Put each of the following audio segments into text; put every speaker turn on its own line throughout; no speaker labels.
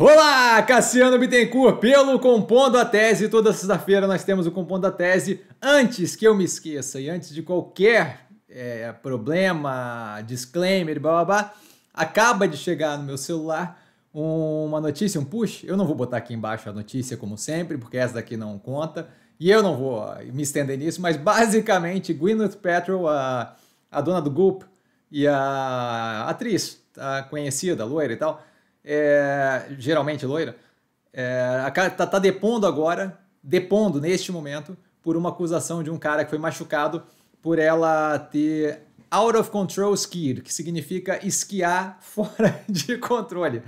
Olá, Cassiano Bittencourt, pelo Compondo a Tese. Toda sexta-feira nós temos o Compondo a Tese. Antes que eu me esqueça e antes de qualquer é, problema, disclaimer, blá, blá, blá, acaba de chegar no meu celular uma notícia, um push. Eu não vou botar aqui embaixo a notícia, como sempre, porque essa daqui não conta. E eu não vou me estender nisso, mas basicamente Gwyneth Paltrow, a, a dona do Goop e a atriz a conhecida, loira e tal, é, geralmente loira, está é, tá, tá depondo agora, depondo neste momento, por uma acusação de um cara que foi machucado por ela ter out of control skied, que significa esquiar fora de controle.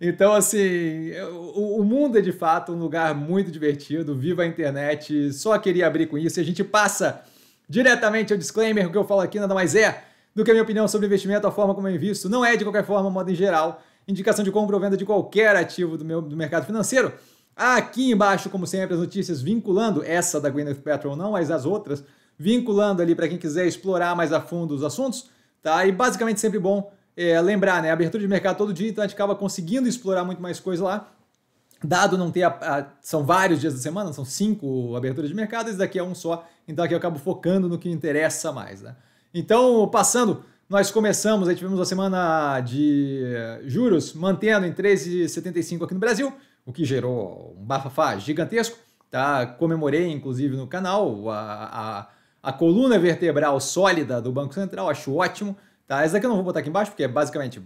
Então, assim, o, o, mundo é de fato um lugar muito divertido. Viva a internet! Só queria abrir com isso e a gente passa diretamente ao disclaimer. O que eu falo aqui nada mais é do que a minha opinião sobre investimento, a forma como eu invisto. Não é de qualquer forma, modo em geral indicação de compra ou venda de qualquer ativo do, meu, do mercado financeiro. Aqui embaixo, como sempre, as notícias vinculando essa da Gwyneth Petrol, não, mas as outras, vinculando ali para quem quiser explorar mais a fundo os assuntos, tá? E basicamente sempre bom é, lembrar, né? Abertura de mercado todo dia, então a gente acaba conseguindo explorar muito mais coisa lá. Dado não ter. A, a, são vários dias da semana, são cinco aberturas de mercado, esse daqui é um só, então aqui eu acabo focando no que interessa mais, né? Então, passando nós começamos, aí tivemos a semana de juros mantendo em 13,75 aqui no Brasil, o que gerou um bafafá gigantesco. Tá? Comemorei, inclusive, no canal a, a, a coluna vertebral sólida do Banco Central, acho ótimo. Tá? Essa daqui eu não vou botar aqui embaixo, porque é basicamente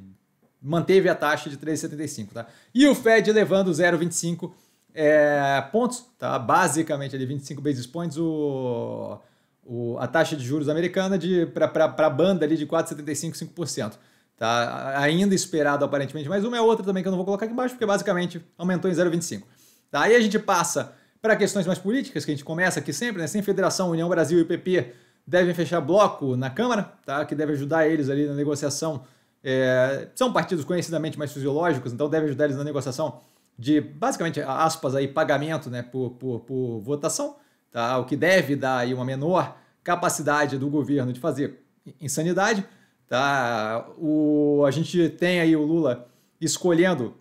manteve a taxa de 3,75, tá? E o Fed levando 0,25 é, pontos, tá? Basicamente ali 25 basis points, o, o, a taxa de juros americana para a banda ali de 4,75%, 5%. Tá? Ainda esperado aparentemente, mas uma é outra também que eu não vou colocar aqui embaixo, porque basicamente aumentou em 0,25%. Tá? Aí a gente passa para questões mais políticas, que a gente começa aqui sempre, né? Sem Federação, União Brasil e PP devem fechar bloco na Câmara, tá? que deve ajudar eles ali na negociação. É, são partidos conhecidamente mais fisiológicos, então deve ajudar eles na negociação de, basicamente, aspas aí, pagamento né, por, por, por votação, tá? o que deve dar aí uma menor capacidade do governo de fazer insanidade. Tá? O, a gente tem aí o Lula escolhendo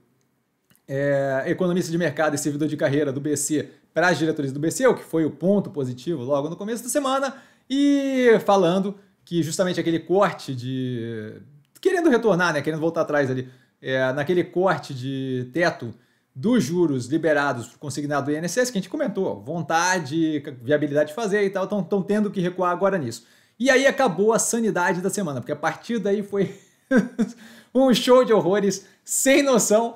é, economista de mercado e servidor de carreira do BC para as diretores do BC, o que foi o ponto positivo logo no começo da semana, e falando que justamente aquele corte de. querendo retornar, né, querendo voltar atrás ali, é, naquele corte de teto dos juros liberados para o consignado do INSS, que a gente comentou, vontade, viabilidade de fazer e tal, estão tendo que recuar agora nisso. E aí acabou a sanidade da semana, porque a partir daí foi um show de horrores, sem noção.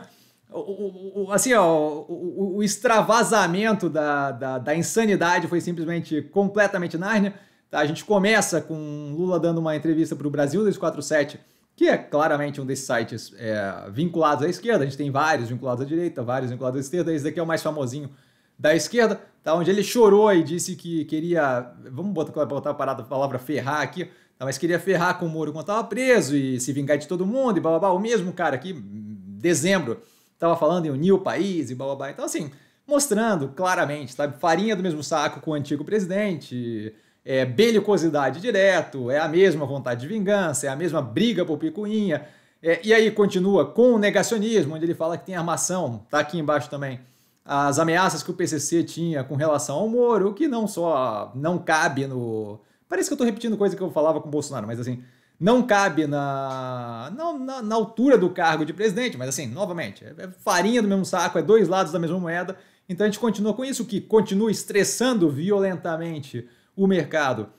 O, o, o, assim, ó, o, extravasamento da, da, da, insanidade foi simplesmente completamente Nárnia. Tá? A gente começa com Lula dando uma entrevista para o Brasil 247 que é claramente um desses sites é, vinculados à esquerda. A gente tem vários vinculados à direita, vários vinculados à esquerda. Esse daqui é o mais famosinho da esquerda, tá? onde ele chorou e disse que queria. Vamos botar, botar a, parada, a palavra ferrar aqui, tá? mas queria ferrar com o Moro quando estava preso e se vingar de todo mundo e blá blá blá. O mesmo cara aqui, dezembro, estava falando em unir o país e blá blá blá. Então, assim, mostrando claramente, sabe? Farinha do mesmo saco com o antigo presidente. E é belicosidade direto, é a mesma vontade de vingança, é a mesma briga por picuinha. É, e aí continua com o negacionismo, onde ele fala que tem armação, tá aqui embaixo também, as ameaças que o PCC tinha com relação ao Moro, que não só não cabe no... Parece que eu tô repetindo coisa que eu falava com o Bolsonaro, mas assim, não cabe na, na, na altura do cargo de presidente, mas assim, novamente, é, é farinha do mesmo saco, é dois lados da mesma moeda, então a gente continua com isso, que continua estressando violentamente o mercado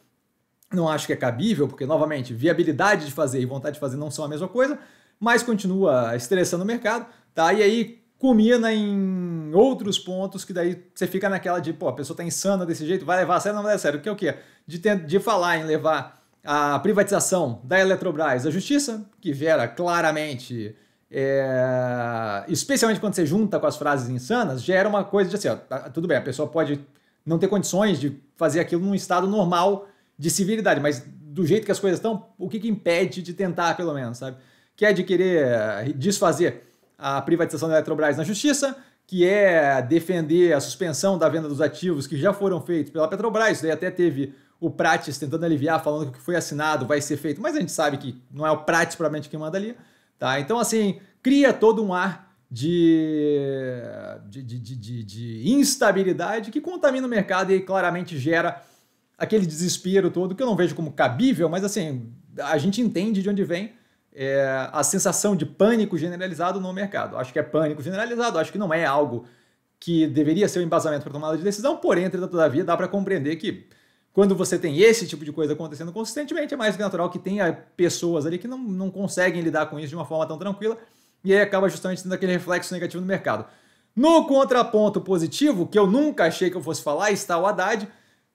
não acho que é cabível, porque, novamente, viabilidade de fazer e vontade de fazer não são a mesma coisa, mas continua estressando o mercado, tá? E aí culmina em outros pontos que daí você fica naquela de, pô, a pessoa tá insana desse jeito, vai levar a sério, não vai levar a sério. O que é o quê? De, ter, de falar em levar a privatização da Eletrobras à justiça, que gera claramente... É... especialmente quando você junta com as frases insanas, gera uma coisa de assim, ó, tá, tudo bem, a pessoa pode não ter condições de fazer aquilo num estado normal de civilidade, mas do jeito que as coisas estão, o que, que impede de tentar, pelo menos, sabe? Que é de querer eh, desfazer a privatização da Eletrobras na justiça, que é defender a suspensão da venda dos ativos que já foram feitos pela Petrobras, daí até teve o Prates tentando aliviar, falando que o que foi assinado vai ser feito, mas a gente sabe que não é o Prates provavelmente, quem manda ali, tá? Então, assim, cria todo um ar de, de, de, de, instabilidade que contamina o mercado e claramente gera aquele desespero todo que eu não vejo como cabível, mas assim, a gente entende de onde vem é, a sensação de pânico generalizado no mercado. Acho que é pânico generalizado, acho que não é algo que deveria ser o um embasamento para tomada de decisão, porém, entretanto, todavia, dá para compreender que quando você tem esse tipo de coisa acontecendo consistentemente, é mais natural que tenha pessoas ali que não, não conseguem lidar com isso de uma forma tão tranquila e aí acaba justamente tendo aquele reflexo negativo no mercado. No contraponto positivo, que eu nunca achei que eu fosse falar, está o Haddad,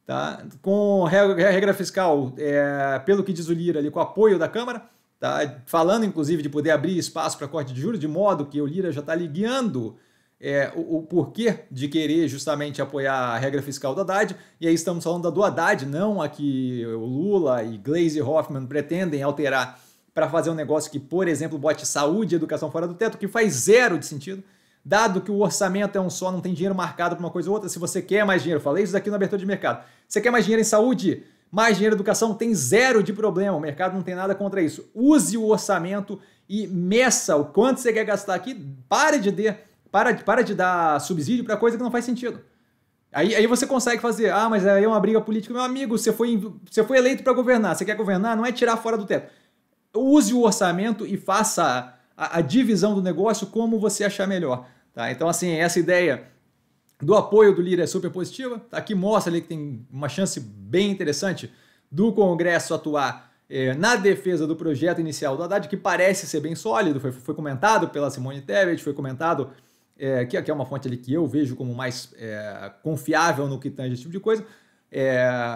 tá? com regra fiscal, é, pelo que diz o Lira ali, com apoio da Câmara, tá? falando inclusive de poder abrir espaço para corte de juros, de modo que o Lira já está ligando é, o, o, porquê de querer justamente apoiar a regra fiscal do Haddad, e aí estamos falando da do Haddad, não a que o Lula e Glaze Hoffman pretendem alterar para fazer um negócio que, por exemplo, bote saúde e educação fora do teto, que faz zero de sentido, dado que o orçamento é um só, não tem dinheiro marcado para uma coisa ou outra, se você quer mais dinheiro, falei isso aqui na abertura de mercado, você quer mais dinheiro em saúde, mais dinheiro em educação, tem zero de problema, o mercado não tem nada contra isso. Use o orçamento e meça o quanto você quer gastar aqui, pare de, de, para, para de dar subsídio para coisa que não faz sentido. Aí, aí você consegue fazer, ah, mas aí é uma briga política. Meu amigo, você foi, você foi eleito para governar, você quer governar? Não é tirar fora do teto use o orçamento e faça a, a divisão do negócio como você achar melhor. Tá? Então, assim, é essa ideia do apoio do líder é super positiva. Tá? Aqui mostra ali que tem uma chance bem interessante do Congresso atuar é, na defesa do projeto inicial do Haddad, que parece ser bem sólido, foi, foi comentado pela Simone Tebet, foi comentado, é, que, aqui é uma fonte ali que eu vejo como mais confiável no que tange esse tipo de coisa,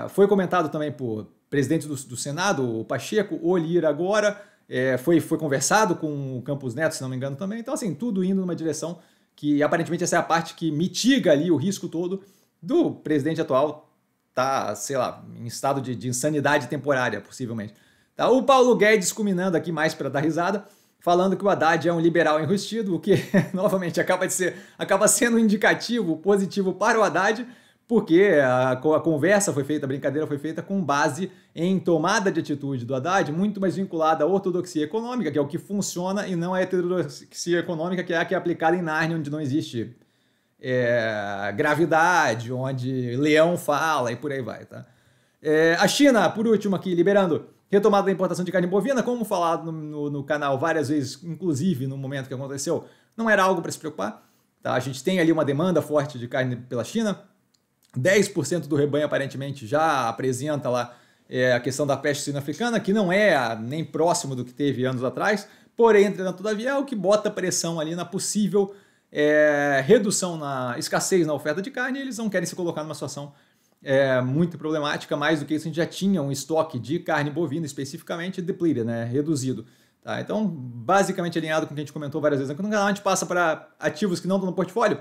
foi comentado também por presidente do, do Senado, o Pacheco, ou ir agora, é, foi, foi conversado com o Campos Neto, se não me engano, também. Então, assim, tudo indo numa direção que aparentemente essa é a parte que mitiga ali o risco todo do presidente atual tá, sei lá, em estado de, de insanidade temporária, possivelmente. Tá, o Paulo Guedes culminando aqui mais para dar risada, falando que o Haddad é um liberal enrustido, o que novamente acaba de ser acaba sendo um indicativo positivo para o Haddad porque a, a, conversa foi feita, a brincadeira foi feita com base em tomada de atitude do Haddad, muito mais vinculada à ortodoxia econômica, que é o que funciona, e não à heterodoxia econômica, que é a que é aplicada em Narnia, onde não existe é, gravidade, onde leão fala e por aí vai. Tá? É, a China, por último aqui, liberando retomada da importação de carne bovina, como falado no, no, no canal várias vezes, inclusive no momento que aconteceu, não era algo para se preocupar. Tá? A gente tem ali uma demanda forte de carne pela China, 10% do rebanho aparentemente já apresenta lá é, a questão da peste suína africana, que não é ah, nem próximo do que teve anos atrás, porém, entretanto, todavia, é o que bota pressão ali na possível é, redução na escassez na oferta de carne, eles não querem se colocar numa situação é, muito problemática, mais do que isso a gente já tinha um estoque de carne bovina especificamente depleted, né, reduzido. Tá? Então, basicamente alinhado com o que a gente comentou várias vezes aqui no canal, a gente passa para ativos que não estão no portfólio.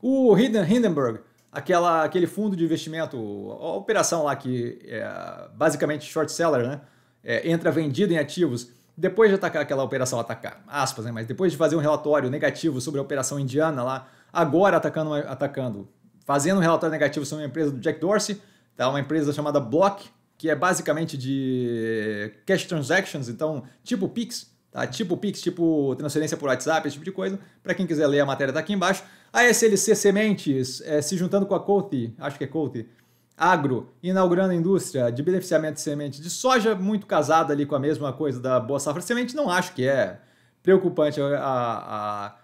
O Hindenburg, aquela, aquele fundo de investimento, a operação lá que é basicamente short seller, né? É, entra vendido em ativos, depois de atacar aquela operação, atacar, aspas, né? Mas depois de fazer um relatório negativo sobre a operação indiana lá, agora atacando, atacando fazendo um relatório negativo sobre uma empresa do Jack Dorsey, tá? uma empresa chamada Block, que é basicamente de cash transactions, então tipo Pix, Tá? Tipo Pix, tipo transferência por WhatsApp, esse tipo de coisa. Para quem quiser ler a matéria, tá aqui embaixo. A SLC Sementes, é, se juntando com a Cote, acho que é Cote, Agro, inaugurando a indústria de beneficiamento de sementes de soja, muito casado ali com a mesma coisa da Boa Safra de Semente. Não acho que é preocupante a, a,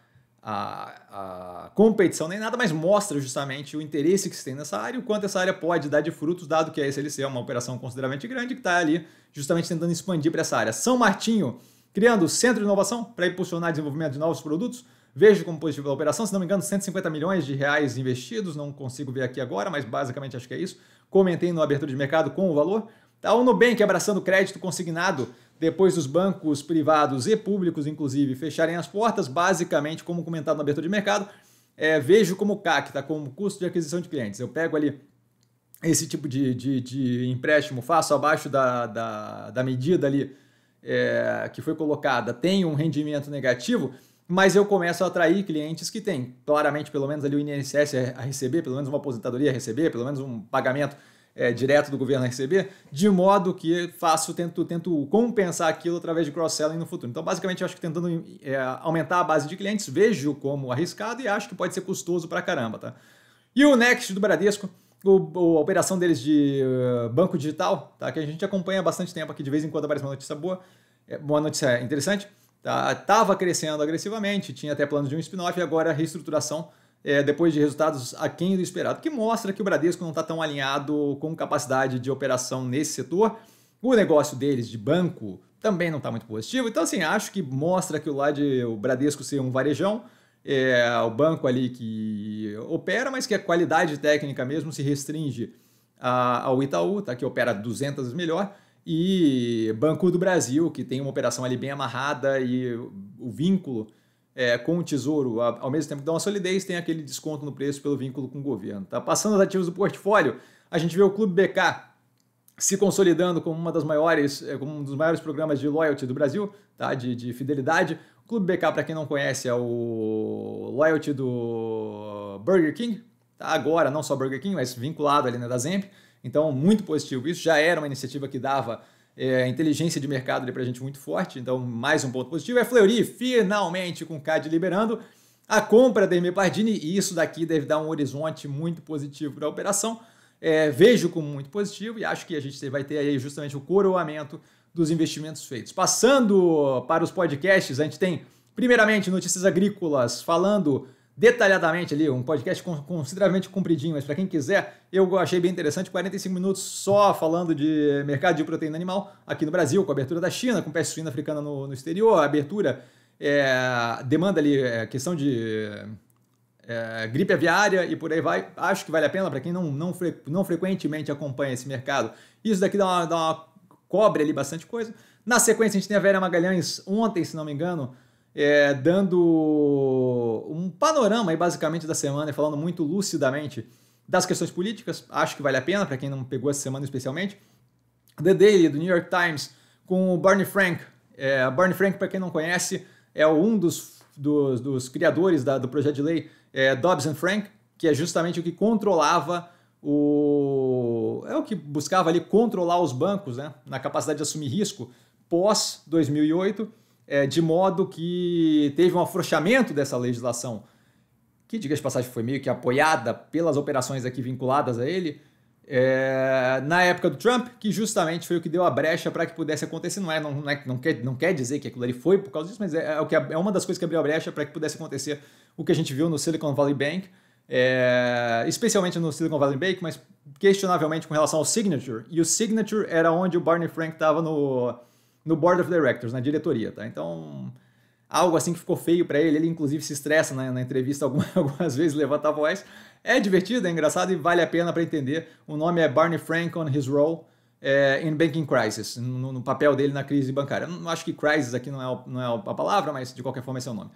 a, a competição nem nada, mas mostra justamente o interesse que se tem nessa área e o quanto essa área pode dar de frutos, dado que a SLC é uma operação consideravelmente grande que está ali justamente tentando expandir para essa área. São Martinho criando Centro de Inovação para impulsionar o desenvolvimento de novos produtos. Vejo como positivo a operação, se não me engano, 150 milhões de reais investidos, não consigo ver aqui agora, mas basicamente acho que é isso. Comentei no abertura de mercado com o valor. Tá o Nubank abraçando crédito consignado depois dos bancos privados e públicos, inclusive, fecharem as portas, basicamente, como comentado na abertura de mercado, é, vejo como o CAC, tá? Como custo de aquisição de clientes. Eu pego ali esse tipo de, de, de empréstimo, faço abaixo da, da, da medida ali é, que foi colocada tem um rendimento negativo, mas eu começo a atrair clientes que têm claramente pelo menos ali o INSS a receber, pelo menos uma aposentadoria a receber, pelo menos um pagamento é, direto do governo a receber, de modo que faço, tento, tento compensar aquilo através de cross-selling no futuro. Então, basicamente, eu acho que tentando é, aumentar a base de clientes, vejo como arriscado e acho que pode ser custoso pra caramba, tá? E o Next do Bradesco o, a operação deles de eh, banco digital, tá? que a gente acompanha há bastante tempo aqui, de vez em quando aparece uma notícia boa, é, uma notícia interessante, tá? tava crescendo agressivamente, tinha até planos de um spin-off e agora a reestruturação é, depois de resultados aquém do esperado, que mostra que o Bradesco não está tão alinhado com capacidade de operação nesse setor. O negócio deles de banco também não está muito positivo. Então, assim, acho que mostra que o lado de o Bradesco ser um varejão é, o banco ali que opera, mas que a qualidade técnica mesmo se restringe a, ao Itaú, tá? que opera 200 vezes melhor, e Banco do Brasil, que tem uma operação ali bem amarrada e o vínculo é, com o Tesouro, ao mesmo tempo que dá uma solidez, tem aquele desconto no preço pelo vínculo com o governo. Tá? Passando os ativos do portfólio, a gente vê o Clube BK se consolidando como uma das maiores, é, como um dos maiores programas de loyalty do Brasil, tá? de, de fidelidade. Clube BK, para quem não conhece, é o loyalty do Burger King. Tá agora, não só Burger King, mas vinculado ali né, da Zemp. Então, muito positivo. Isso já era uma iniciativa que dava é, inteligência de mercado para a gente muito forte. Então, mais um ponto positivo. É Fleury, finalmente com o CAD liberando. A compra da Emi Pardini, e isso daqui deve dar um horizonte muito positivo para a operação. É, vejo como muito positivo e acho que a gente vai ter aí justamente o coroamento dos investimentos feitos. Passando para os podcasts, a gente tem, primeiramente, Notícias Agrícolas, falando detalhadamente ali, um podcast consideravelmente compridinho, mas para quem quiser, eu achei bem interessante, 45 minutos só falando de mercado de proteína animal aqui no Brasil, com a abertura da China, com peste suína africana no, no exterior, abertura, é, demanda ali, é, questão de é, gripe aviária e por aí vai. Acho que vale a pena para quem não, não, fre, não frequentemente acompanha esse mercado. Isso daqui dá uma, dá uma cobre ali bastante coisa. Na sequência, a gente tem a Vera Magalhães ontem, se não me engano, é, dando um panorama aí, basicamente da semana e falando muito lucidamente das questões políticas. Acho que vale a pena, para quem não pegou essa semana especialmente. The Daily, do New York Times, com o Barney Frank. É, Barney Frank, para quem não conhece, é um dos, dos, dos criadores da, do projeto de lei é, Dobbs and Frank, que é justamente o que controlava o, é o que buscava ali controlar os bancos né, na capacidade de assumir risco pós 2008, é, de modo que teve um afrouxamento dessa legislação, que, diga de passagem, foi meio que apoiada pelas operações aqui vinculadas a ele, é, na época do Trump, que justamente foi o que deu a brecha para que pudesse acontecer. Não é, não, não, é, não, quer, não quer dizer que aquilo ali foi por causa disso, mas é, é, o que, é uma das coisas que abriu a brecha para que pudesse acontecer o que a gente viu no Silicon Valley Bank é, especialmente no Silicon Valley Bank, mas questionavelmente com relação ao Signature. E o Signature era onde o Barney Frank estava no, no Board of Directors, na diretoria, tá? Então, algo assim que ficou feio para ele. Ele, inclusive, se estressa né? na entrevista algumas, algumas vezes, levanta a voz. É divertido, é engraçado e vale a pena para entender. O nome é Barney Frank on his role é, in banking crisis, no, no, papel dele na crise bancária. Não acho que crisis aqui não é, o, não é a palavra, mas de qualquer forma esse é o nome.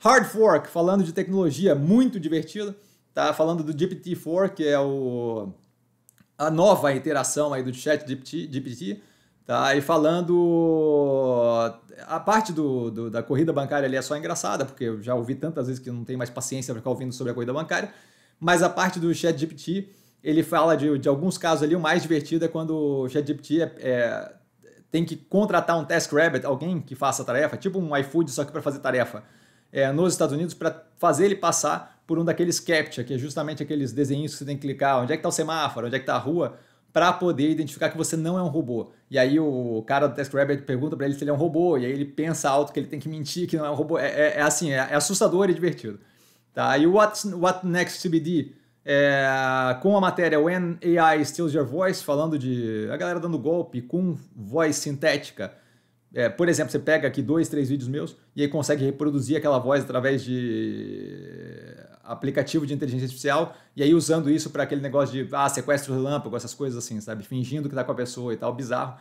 Hard Fork, falando de tecnologia, muito divertido. Tá falando do GPT-4, que é o, a nova iteração aí do chat GPT, tá? E falando a parte do, do, da corrida bancária ali é só engraçada, porque eu já ouvi tantas vezes que não tenho mais paciência para ficar ouvindo sobre a corrida bancária, mas a parte do chat GPT, ele fala de, de alguns casos ali, o mais divertido é quando o chat GPT é, é, tem que contratar um TaskRabbit, rabbit, alguém que faça tarefa, tipo um iFood só que para fazer tarefa é, nos Estados Unidos para fazer ele passar por um daqueles CAPTCHA, que é justamente aqueles desenhos que você tem que clicar, onde é que está o semáforo, onde é que está a rua, para poder identificar que você não é um robô. E aí o cara do rabbit pergunta para ele se ele é um robô, e aí ele pensa alto que ele tem que mentir que não é um robô. É, é, é assim, é, é assustador e divertido. Tá? E o What, What Next TBD, é, com a matéria When AI Steals Your Voice, falando de a galera dando golpe com voz sintética, é, por exemplo, você pega aqui dois, três vídeos meus e aí consegue reproduzir aquela voz através de aplicativo de inteligência artificial e aí usando isso para aquele negócio de ah, sequestro relâmpago, essas coisas assim, sabe? Fingindo que tá com a pessoa e tal, bizarro.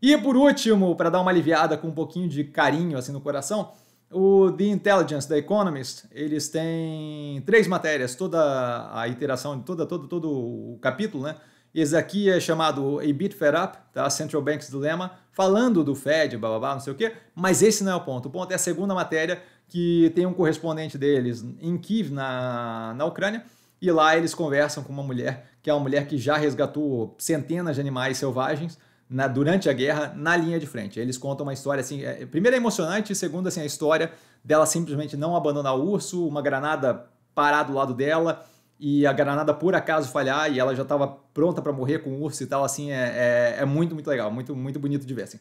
E por último, para dar uma aliviada com um pouquinho de carinho assim no coração, o The Intelligence da Economist, eles têm três matérias, toda a iteração, toda, todo, todo o capítulo, né? Esse aqui é chamado A Bit Fed Up, tá? Central Bank's Dilemma, falando do Fed, blá, blá, blá, não sei o quê, mas esse não é o ponto. O ponto é a segunda matéria que tem um correspondente deles em Kiev, na, na Ucrânia, e lá eles conversam com uma mulher, que é uma mulher que já resgatou centenas de animais selvagens na, durante a guerra na linha de frente. Eles contam uma história assim, é, primeiro é emocionante, e segundo assim, a história dela simplesmente não abandonar o urso, uma granada parar do lado dela, e a granada por acaso falhar e ela já estava pronta para morrer com o urso e tal, assim, é, é, é, muito, muito legal, muito, muito bonito de ver, assim.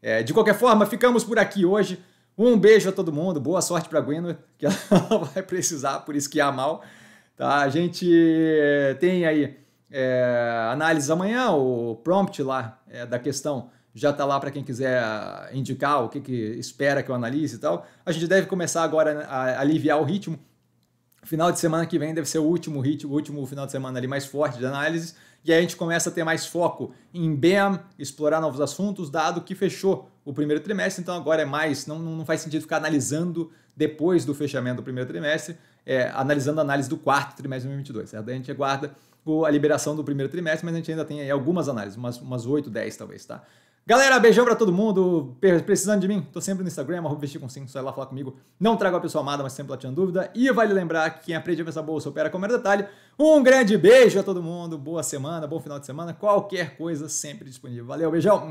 É, de qualquer forma, ficamos por aqui hoje. Um beijo a todo mundo, boa sorte para Gwen, que ela vai precisar por esquiar mal. Tá? A gente eh, tem aí é, análise amanhã, o prompt lá é, da questão já está lá para quem quiser ah, indicar o que, que espera que eu analise e tal. A gente deve começar agora né, a aliviar o ritmo, Final de semana que vem deve ser o último hit, o último final de semana ali mais forte de análises. E aí a gente começa a ter mais foco em BEM, explorar novos assuntos, dado que fechou o primeiro trimestre, então agora é mais, não, não faz sentido ficar analisando depois do fechamento do primeiro trimestre, é, analisando a análise do quarto trimestre de 2022. Certo? a gente aguarda a liberação do primeiro trimestre, mas a gente ainda tem algumas análises, umas, umas 8, 10 talvez, tá? Galera, beijão pra todo mundo. Precisando de mim? Tô sempre no Instagram, arroba vestir com 5, só lá falar comigo. Não trago a pessoa amada, mas sempre lá tinha dúvida. E vale lembrar que quem aprende a essa bolsa opera com o detalhe. Um grande beijo a todo mundo, boa semana, bom final de semana. Qualquer coisa sempre disponível. Valeu, beijão.